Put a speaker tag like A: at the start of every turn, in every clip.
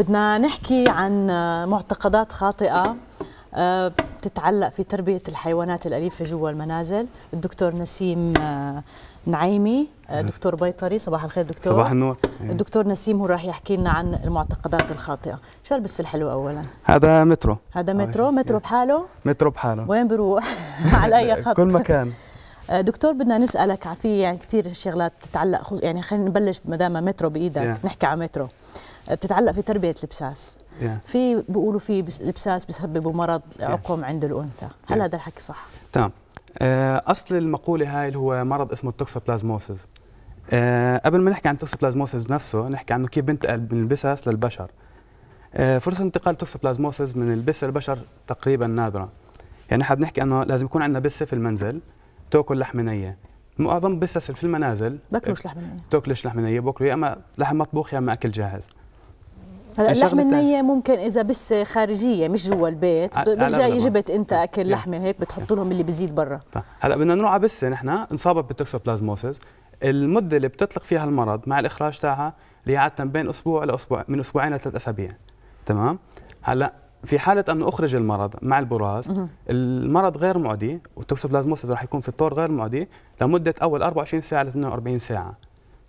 A: بدنا نحكي عن معتقدات خاطئة آه، بتتعلق في تربية الحيوانات الأليفة جوا المنازل الدكتور نسيم آه، نعيمي آه، دكتور بيطري صباح الخير دكتور صباح النور الدكتور نسيم هو راح يحكي لنا عن المعتقدات الخاطئة شو البس الحلو أولا
B: هذا مترو هذا مترو
A: مترو بحاله
B: مترو بحاله وين
A: بروح على أي خط كل مكان دكتور بدنا نسألك في يعني كثير شغلات تتعلق يعني خلينا نبلش ما دام مترو بإيدك yeah. نحكي عن مترو بتتعلق في تربيه البساس yeah. في بيقولوا في البساس بسببوا مرض عقم عند الانثى هل yeah. هذا الحكي صح
B: تمام آه، اصل المقوله هاي اللي هو مرض اسمه التوكسوبلازموسيس آه، قبل ما نحكي عن التوكسوبلازموسيس نفسه نحكي عنه كيف بنتقل من البسس للبشر آه، فرصة انتقال التوكسوبلازموسيس من البس للبشر تقريبا نادرة يعني نحن بنحكي انه لازم يكون عندنا بسة في المنزل تاكل لحمة نية معظم بسس في المنازل باكلوش لحمة نية بتاكلش لحمة نية باكلوا يا اما لحم مطبوخ يا اما اكل جاهز هلا اللحمه النيه
A: ممكن اذا بس خارجيه مش جوا البيت آه، برجع جبت انت اكل لحمه هيك بتحط لهم اللي بزيد برا طيب.
B: هلا بدنا نروح على بسه نحن انصابت بالتوكسوبلازموسيس المده اللي بتطلق فيها المرض مع الاخراج تاعها اللي عاده بين اسبوع لاسبوع من اسبوعين لثلاث اسابيع تمام هلا في حالة أنه أخرج المرض مع البراز المرض غير معدي والتوكسوبلازموسيس راح يكون في الطور غير معدي لمدة أول 24 ساعة ل 48 ساعة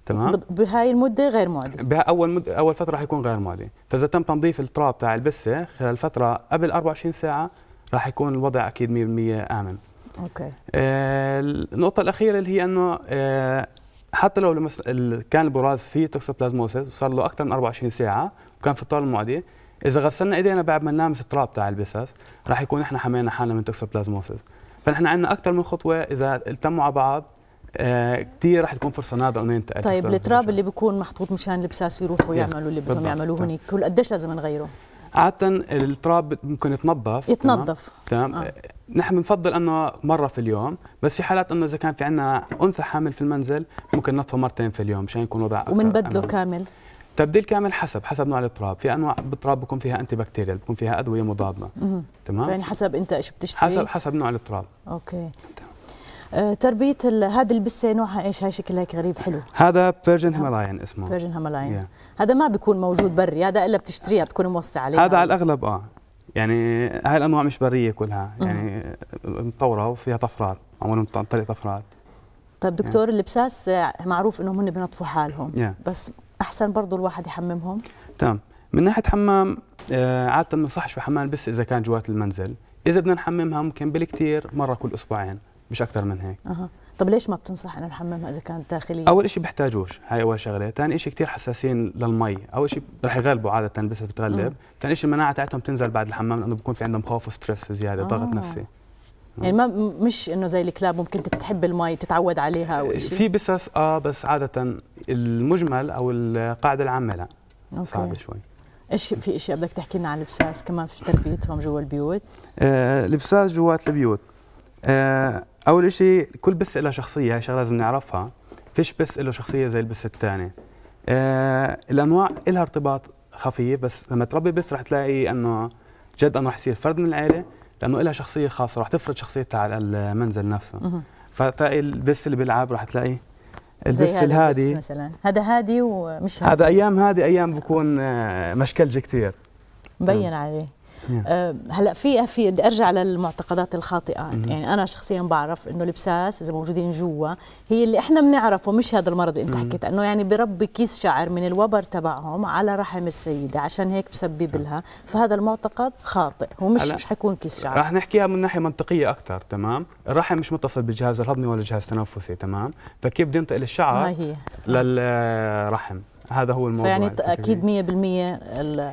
B: تمام
A: بهاي المده غير معدي
B: باول مد... اول فتره راح يكون غير معدي فاذا تم تنظيف التراب تاع البسه خلال فتره قبل 24 ساعه راح يكون الوضع اكيد 100% امن اوكي آه النقطه الاخيره اللي هي انه آه حتى لو لمس... كان البراز فيه توكسوبلازموسيس وصار له اكثر من 24 ساعه وكان في الطار المعدي اذا غسلنا ايدينا بعد ما نلامس التراب تاع البسس راح يكون احنا حمينا حالنا من توكسوبلازموسيس فنحن عندنا اكثر من خطوه اذا التموا على بعض آه كثير رح تكون فرصه نادره انه ينتقل طيب التراب
A: اللي بيكون محطوط مشان لبساس يروحوا يعملوا اللي بدهم يعملوه هناك كل قديش لازم نغيره؟
B: عادة التراب ممكن يتنظف يتنظف تمام, آه. آه. نحن بنفضل انه مره في اليوم بس في حالات انه اذا كان في عندنا انثى حامل في المنزل ممكن نظفه مرتين في اليوم مشان يكون وضع اكثر ومنبدله كامل تبديل كامل حسب حسب نوع التراب في انواع بالتراب بكون فيها انتي بكتيريال بكون فيها ادويه مضادة تمام يعني
A: حسب انت ايش بتشتري حسب حسب نوع التراب اوكي تمام. تربيه هذا البسه نوعها ايش هاي شكل هيك غريب حلو
B: هذا بيرجن هيمالايان اسمه بيرجن
A: هيمالايان yeah. هذا ما بيكون موجود بري هذا الا بتشتريها بتكون موصي عليها هذا على
B: الاغلب اه يعني هاي الانواع مش بريه كلها يعني مطوره وفيها طفرات معموله عن طريق طفرات
A: طيب دكتور yeah. اللبساس آه، معروف انهم هم بينظفوا حالهم yeah. بس احسن برضه الواحد يحممهم
B: تمام من ناحيه حمام آه، عاده ما بنصحش بحمام البس اذا كان جوات المنزل اذا بدنا نحممها ممكن بالكثير مره كل اسبوعين مش اكثر من هيك
A: اها طب ليش ما بتنصح انه نحممها اذا كانت داخليه؟ اول
B: شيء بيحتاجوش هاي اول شغله، ثاني شيء كثير حساسين للمي، اول شيء رح يغلبوا عاده بس بتغلب، ثاني شيء المناعه تاعتهم بتنزل بعد الحمام لانه بكون في عندهم خوف وستريس زياده آه. ضغط نفسي
A: يعني ما مش انه زي الكلاب ممكن تحب المي تتعود عليها او شيء في
B: بسس اه بس عاده المجمل او القاعده العامه لا أوكي. صعبه شوي
A: ايش في اشياء بدك تحكي لنا عن البساس كمان في تربيتهم جوا البيوت؟
B: آه البساس جوات البيوت آه اول شيء كل بس لها شخصيه هاي شغله لازم نعرفها فيش بس له شخصيه زي البس الثاني آه الانواع لها ارتباط خفيف بس لما تربي بس رح تلاقي انه جد انه رح يصير فرد من العائله لانه لها شخصيه خاصه رح تفرض شخصيتها على المنزل نفسه فتلاقي البس اللي بيلعب رح تلاقي زي الهادي مثلا
A: هذا هادي ومش هادي. هذا ايام
B: هادي ايام بكون آه، مشكلجي كثير مبين
A: عليه آه، هلا في في بدي ارجع للمعتقدات الخاطئه يعني انا شخصيا بعرف انه البساس اذا موجودين جوا هي اللي احنا بنعرفه مش هذا المرض اللي انت حكيت انه يعني بربي كيس شعر من الوبر تبعهم على رحم السيده عشان هيك بسبب لها فهذا المعتقد خاطئ هو مش مش حيكون كيس شعر رح
B: نحكيها من ناحيه منطقيه اكثر تمام الرحم مش متصل بالجهاز الهضمي ولا الجهاز التنفسي تمام فكيف بده ينتقل الشعر للرحم هذا هو الموضوع يعني اكيد
A: 100%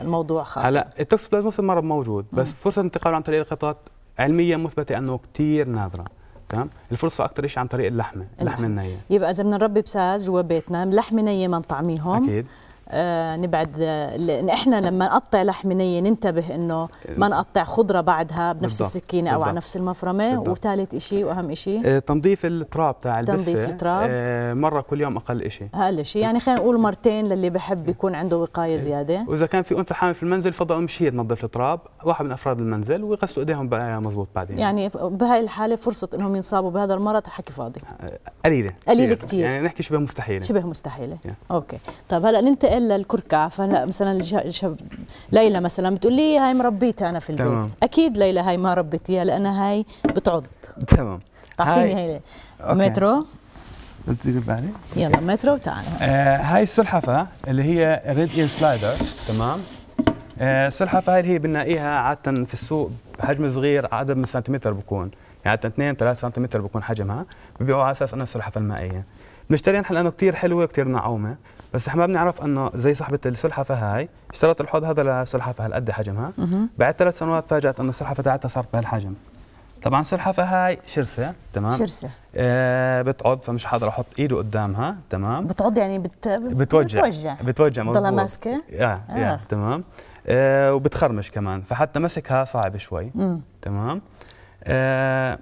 A: الموضوع خاطئ
B: هلا التوكسوبلازم نفس المرض موجود بس مم. فرصه انتقاله عن طريق القطط علميا مثبته انه كثير نادره تمام الفرصه اكثر شيء عن طريق اللحمه اللحمه نعم. النيه
A: يبقى اذا بدنا نربي بساز جوا بيتنا لحمه نيه ما نطعميهم اكيد آه، نبعد آه، احنا لما نقطع لحمه نيه ننتبه انه ما نقطع خضره بعدها بنفس بالضبط. السكينه بالضبط. او على نفس المفرمه وثالث شيء واهم شيء آه،
B: تنظيف التراب تاع البسه تنظيف التراب مره كل يوم اقل شيء
A: اقل شيء يعني خلينا نقول مرتين للي بحب إيه. يكون عنده وقايه إيه. زياده واذا
B: كان في انثى حامل في المنزل فضل مش هي تنظف التراب واحد من افراد المنزل ويغسلوا ايديهم مضبوط بعدين يعني
A: بهاي الحاله فرصه انهم ينصابوا بهذا المرض حكي فاضي
B: قليله قليله كثير يعني نحكي شبه مستحيله شبه مستحيله يعني.
A: اوكي طيب هلا ننتقل الا الكركع فهلا مثلا الشب... ليلى مثلا بتقول لي هاي مربيتها انا في البيت تمام. اكيد ليلى هاي ما ربيتيها لانها هاي بتعض
B: تمام تعطيني هاي, هاي مترو بتزيد بعدين
A: يلا مترو وتعال
B: آه هاي السلحفه اللي هي ريد اير سلايدر تمام آه السلحفه هاي اللي هي بنلاقيها عاده في السوق بحجم صغير عدد من سنتيمتر بكون يعني عاده 2 3 سنتيمتر بكون حجمها ببيعوها على اساس انها السلحفه المائيه بنشتريها نحن لانه كثير حلوه وكثير نعومه بس احنا ما بنعرف انه زي صاحبه السلحفه هاي اشترت الحوض هذا لسلحفه هالقد حجمها بعد ثلاث سنوات تفاجات انه السلحفه تاعتها صارت بهالحجم طبعا السلحفه هاي شرسه تمام شرسه آه بتعض فمش حاضر احط ايده قدامها تمام
A: بتعض يعني بت... بتوجع بتوجع
B: بتوجع بتضلها ماسكه آه. آه. آه. تمام آه وبتخرمش كمان فحتى مسكها صعب شوي مم. تمام آه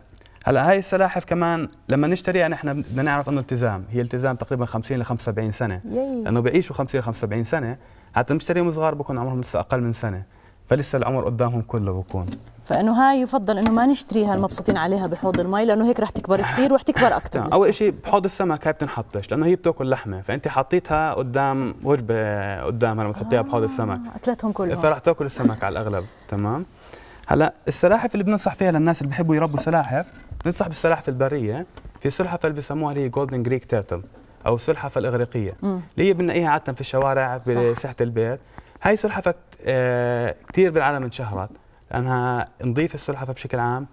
B: هلا هاي السلاحف كمان لما نشتريها نحن بدنا نعرف انه التزام هي التزام تقريبا 50 ل 75 سنه ياي. لانه بيعيشوا 50 ل 75 سنه حتى نشتريهم صغار بكون عمرهم لسه اقل من سنه فلسه العمر قدامهم كله بكون
A: فانه هاي يفضل انه ما نشتريها المبسوطين عليها بحوض المي لانه هيك رح تكبر تصير ورح تكبر اكثر نعم. اول
B: شيء بحوض السمك هاي بتنحطش لانه هي بتاكل لحمه فانت حطيتها قدام وجبه قدامها لما تحطيها آه بحوض السمك اكلتهم كلهم فرح تاكل السمك على الاغلب تمام هلا السلاحف اللي بننصح فيها للناس اللي بحبوا يربوا سلاحف ننصح بالسلاحف البريه في سلحفه اللي بيسموها اللي هي جولدن جريك تيرتل او السلحفه الاغريقيه اللي هي بنلاقيها عاده في الشوارع بساحه البيت هاي سلحفه آه، كثير بالعالم انشهرت لانها نظيفه السلحفه بشكل عام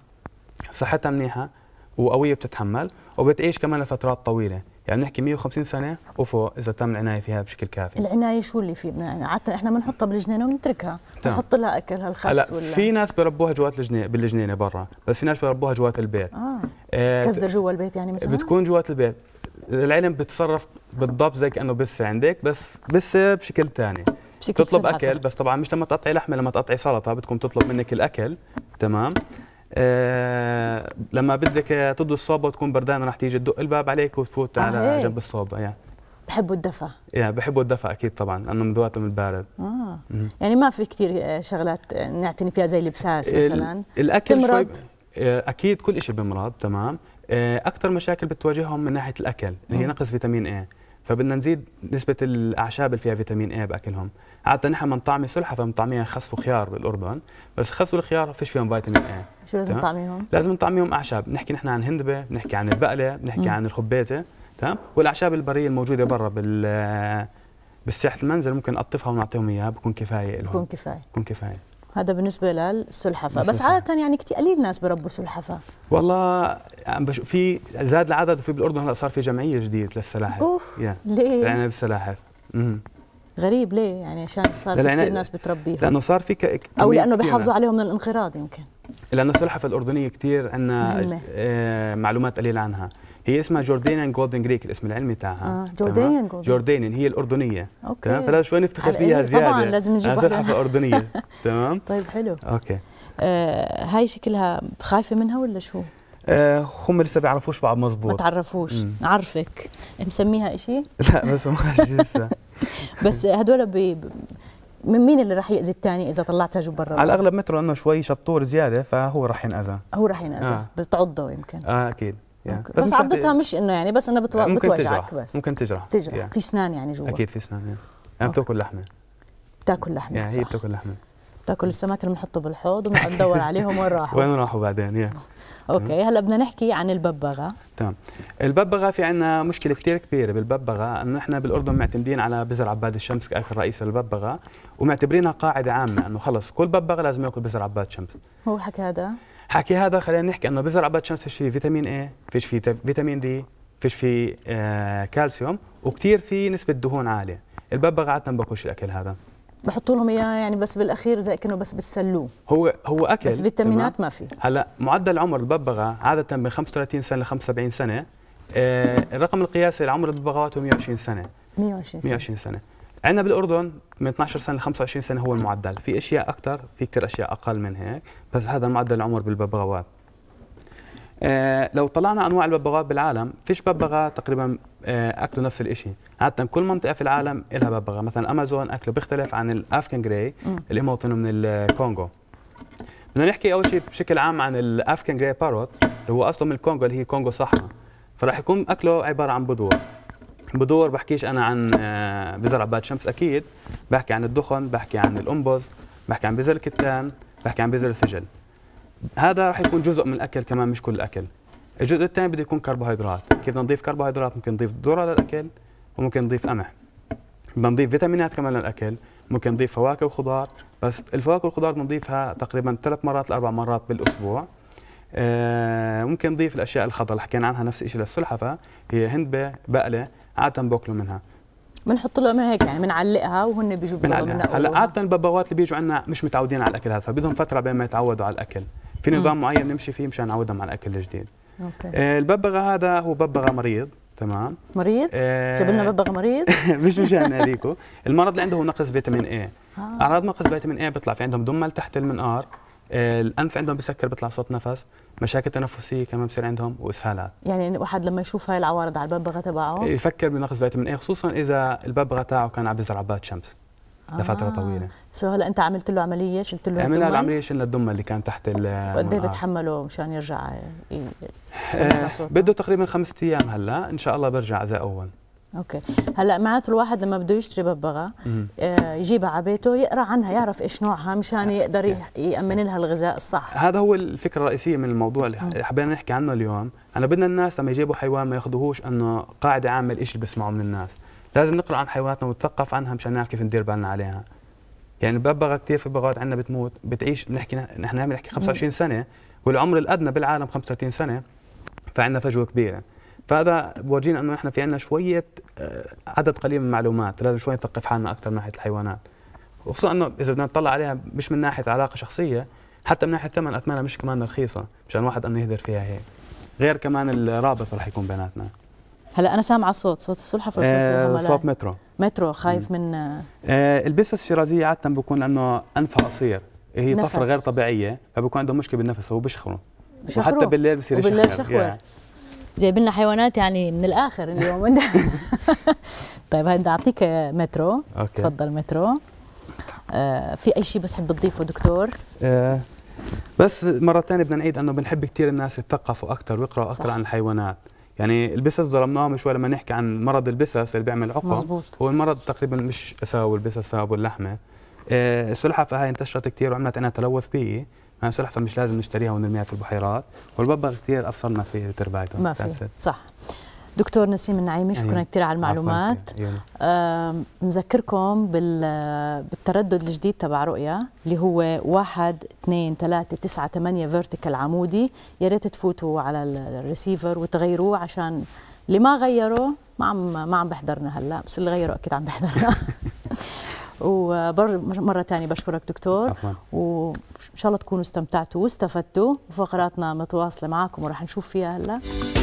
B: صحتها منيحه وقويه بتتحمل وبتعيش كمان لفترات طويله يعني نحكي 150 سنه وفوق اذا تم العنايه فيها بشكل كافي
A: العنايه شو اللي في يعني عاده احنا بنحطها بالجنينه وبنتركها بنحط لها اكل هالخس هلا ولا في
B: ناس بربوها جوات الجنينه بالجنينه برا بس في ناس بربوها جوات البيت اه, آه جوا البيت يعني مثلا بتكون جوات البيت العلم بتصرف بالضبط زي كانه بسه عندك بس بسه بشكل ثاني بشكل تطلب اكل بس طبعا مش لما تقطعي لحمه لما تقطعي سلطه بتكون تطلب منك الاكل تمام آه، لما بدك تضوي الصابه وتكون بردانه رح تيجي تدق الباب عليك وتفوت آه على جنب الصابه يعني
A: بحبوا الدفا
B: يعني بحبوا الدفا اكيد طبعا لانه من ذواتهم البارد اه م
A: يعني ما في كثير آه، شغلات آه، نعتني فيها زي الابساس مثلا الاكل تمرض. شوي
B: اكيد كل شيء بمرض تمام اكثر مشاكل بتواجههم من ناحيه الاكل اللي هي نقص فيتامين اي فبدنا نزيد نسبه الاعشاب اللي فيها فيتامين اي باكلهم عاده نحن بنطعمي سلحفه بنطعميها خس وخيار بالاردن بس خس والخيار ما فيش فيهم فيتامين اي شو لازم نطعميهم لازم نطعميهم اعشاب نحكي نحن عن هندبه بنحكي عن البقله بنحكي عن الخبيزه تمام والاعشاب البريه الموجوده برا بال بالساحه المنزل ممكن نقطفها ونعطيهم اياها بكون كفايه لهم بكون كفايه بكون كفايه
A: هذا بالنسبه للسلحفاه بس عاده يعني كثير قليل ناس بربوا سلحفاه
B: والله عم بشوف في زاد العدد وفي بالاردن هلا صار في جمعيه جديده للسلاحف اوف yeah. ليه؟ السلاحف امم
A: غريب ليه يعني عشان صار في كثير ناس بتربيهم لانه
B: صار في ك... او لانه بيحافظوا
A: عليهم من الانقراض يمكن
B: لانه السلحفاه الاردنيه كثير عندنا آه، معلومات قليله عنها هي اسمها جوردانيان جولدن جريك الاسم العلمي تاعها اه جوردانيان جولدن جوردانيان هي الاردنيه اوكي تمام فلازم شوي نفتخر فيها زياده طبعا لازم نجيبها سلحفه اردنيه تمام طيب حلو اوكي
A: آه هاي شكلها خايفه منها ولا شو؟
B: آه هم لسه بيعرفوش بعض مزبوط ما تعرفوش
A: نعرفك مسميها شيء؟
B: لا بس ما لسه
A: بس هدول بي من مين اللي راح ياذي الثاني اذا طلعتها جو برا على الاغلب
B: مترو انه شوي شطور زياده فهو راح ينأذى هو راح ينأذى آه. بتعضه يمكن اه اكيد Yeah. بس, بس عضتها
A: مش انه يعني بس انه بتو... بتوجعك بس ممكن تجرح تجرح yeah. في اسنان يعني جوا اكيد
B: في اسنان يعني, yeah. بتاكل لحمه
A: بتاكل لحمه يعني صح. هي بتاكل لحمه بتاكل السمك اللي بنحطه بالحوض وبندور عليهم وين راحوا وين
B: راحوا بعدين yeah. اوكي
A: هلا بدنا نحكي عن الببغاء
B: تمام الببغاء في عندنا مشكله كثير كبيره بالببغاء انه احنا بالاردن معتمدين على بزر عباد الشمس كاخر رئيس للببغاء ومعتبرينها قاعده عامه انه خلص كل ببغاء لازم ياكل بزر عباد شمس
A: هو الحكي هذا
B: حكي هذا خلينا نحكي انه بزرع بعد شمس في فيتامين اي فيش في فيتامين دي فيش في آه كالسيوم وكثير في نسبه دهون عاليه الببغاء عاده ما باكلش الاكل هذا
A: بحطوا لهم اياه يعني بس بالاخير زي كانه بس بتسلوه
B: هو هو اكل بس فيتامينات ما في هلا معدل عمر الببغاء عاده من 35 سنه ل 75 سنه آه الرقم القياسي لعمر الببغاوات هو 120 سنه
A: 120 سنه 120
B: سنه عندنا بالاردن من 12 سنه ل 25 سنه هو المعدل في اشياء اكثر في كثير اشياء اقل من هيك بس هذا معدل العمر بالببغاوات آه لو طلعنا انواع الببغاوات بالعالم فيش ببغاء تقريبا آه اكله نفس الشيء عاده كل منطقه في العالم لها ببغاء مثلا امازون اكله بيختلف عن الافكن جراي اللي هم من الكونغو بدنا نحكي اول شيء بشكل عام عن الافكن جراي باروت اللي هو اصله من الكونغو اللي هي كونغو صحراء فراح يكون اكله عباره عن بذور بدور بحكيش انا عن آه، بزرع عباد شمس اكيد بحكي عن الدخن بحكي عن الانبز بحكي عن بذر الكتان بحكي عن بذر الفجل هذا راح يكون جزء من الاكل كمان مش كل الاكل الجزء الثاني بده يكون كربوهيدرات كيف بدنا نضيف كربوهيدرات ممكن نضيف ذره للاكل وممكن نضيف قمح بدنا نضيف فيتامينات كمان للاكل ممكن نضيف فواكه وخضار بس الفواكه والخضار بنضيفها تقريبا ثلاث مرات لاربع مرات بالاسبوع آه، ممكن نضيف الاشياء الخضراء اللي حكينا عنها نفس الشيء للسلحفاه هي هندبه بقله عاده باكلوا منها
A: بنحط لهم هيك يعني بنعلقها وهن بيجوا بنعلقها هلا
B: عاده الببوات اللي بيجوا عندنا مش متعودين على الاكل هذا فبدهم فتره بين ما يتعودوا على الاكل في نظام معين نمشي فيه مشان نعودهم على الاكل الجديد أوكي. آه، الببغاء هذا هو ببغاء مريض تمام
A: مريض آه جاب لنا ببغاء مريض مش مشان هذيكو
B: المرض اللي عنده هو نقص فيتامين اي آه. اعراض نقص فيتامين اي بيطلع في عندهم دمل تحت المنقار الانف عندهم بسكر بيطلع صوت نفس مشاكل تنفسيه كمان بصير عندهم واسهالات
A: يعني الواحد لما يشوف هاي العوارض على الببغاء تبعه إيه،
B: يفكر بنقص فيتامين اي خصوصا اذا الببغاء تاعه كان عم يزرع بات شمس آه. لفتره طويله
A: سو هلا انت عملت له عمليه شلت له عملنا العمليه
B: شلنا الدمه اللي كان تحت ال وقد ايه بتحمله
A: مشان يرجع
B: ي... آه بده تقريبا خمسة ايام هلا ان شاء الله برجع زي اول
A: اوكي هلا معناته الواحد لما بده يشتري ببغاء آه، يجيبها على بيته يقرا عنها يعرف ايش نوعها مشان يعني يقدر يعني يامن لها الغذاء الصح
B: هذا هو الفكره الرئيسيه من الموضوع اللي حبينا نحكي عنه اليوم انا بدنا الناس لما يجيبوا حيوان ما ياخذوهوش انه قاعده عامه الشيء اللي بسمعه من الناس لازم نقرا عن حيواناتنا ونتثقف عنها مشان نعرف كيف ندير بالنا عليها يعني الببغاء كثير في ببغاءات عندنا بتموت بتعيش بنحكي نحن بنحكي 25 سنه والعمر الادنى بالعالم 35 سنه فعندنا فجوه كبيره فهذا بورجينا انه احنا في عندنا شويه آه، عدد قليل من المعلومات لازم شويه نثقف حالنا اكثر من ناحيه الحيوانات وخصوصا انه اذا بدنا نطلع عليها مش من ناحيه علاقه شخصيه حتى من ناحيه ثمن اثمانها مش كمان رخيصه مشان واحد انه يهدر فيها هيك غير كمان الرابط رح يكون بيناتنا هلا
A: انا سامعه صوت صوت السلحفه وصوت آه صوت مترو مترو خايف من آه,
B: آه، البسة الشرازيه عاده بكون لانه انفها قصير هي طفره غير طبيعيه فبكون عندهم مشكله بالنفس فبيشخروا وحتى بالليل بصير يشخر
A: جايب لنا حيوانات يعني من الاخر اليوم طيب هاي بدي اعطيك مترو أوكي. تفضل مترو آه، في اي شيء بتحب تضيفه دكتور
B: آه، بس مره ثانيه بدنا نعيد انه بنحب كثير الناس يتثقفوا اكثر ويقراوا اكثر عن الحيوانات يعني البسس ظلمناهم شوي لما نحكي عن مرض البسس اللي بيعمل عقم مزبوط. هو المرض تقريبا مش اساوي البسس اساوي اللحمه السلحفاه السلحفه هاي انتشرت كثير وعملت عنها تلوث بيئي سلحفة فمش لازم نشتريها ونرميها في البحيرات والببغ كثير اثرنا في تربايته ما في
A: صح دكتور نسيم النعيمي شكرا أيوة. كثير على المعلومات بنذكركم بالتردد الجديد تبع رؤيا اللي هو 1 2 3 9 8 فيرتيكال عمودي يا ريت تفوتوا على الريسيفر وتغيروه عشان اللي ما غيره ما عم ما عم بحضرنا هلا بس اللي غيره اكيد عم بحضرنا ومرة ثانية بشكرك دكتور وإن شاء الله تكونوا استمتعتوا واستفدتوا وفقراتنا متواصلة معكم وراح نشوف فيها هلأ